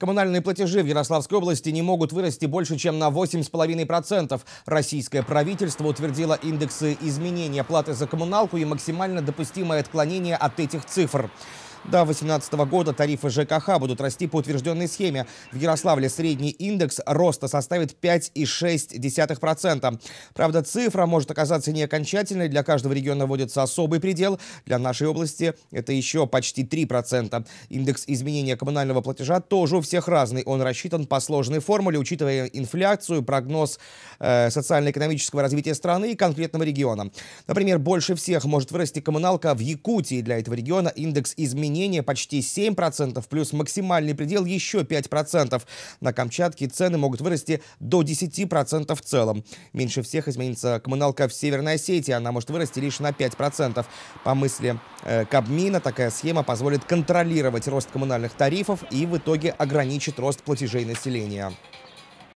Коммунальные платежи в Ярославской области не могут вырасти больше, чем на 8,5%. Российское правительство утвердило индексы изменения платы за коммуналку и максимально допустимое отклонение от этих цифр. До 2018 года тарифы ЖКХ будут расти по утвержденной схеме. В Ярославле средний индекс роста составит 5,6%. Правда, цифра может оказаться не окончательной. Для каждого региона вводится особый предел. Для нашей области это еще почти 3%. Индекс изменения коммунального платежа тоже у всех разный. Он рассчитан по сложной формуле, учитывая инфляцию, прогноз э, социально-экономического развития страны и конкретного региона. Например, больше всех может вырасти коммуналка в Якутии. Для этого региона индекс изменения волнения почти 7%, плюс максимальный предел еще 5%. На Камчатке цены могут вырасти до 10% в целом. Меньше всех изменится коммуналка в Северной Осетии, она может вырасти лишь на 5%. По мысли э, Кабмина, такая схема позволит контролировать рост коммунальных тарифов и в итоге ограничит рост платежей населения.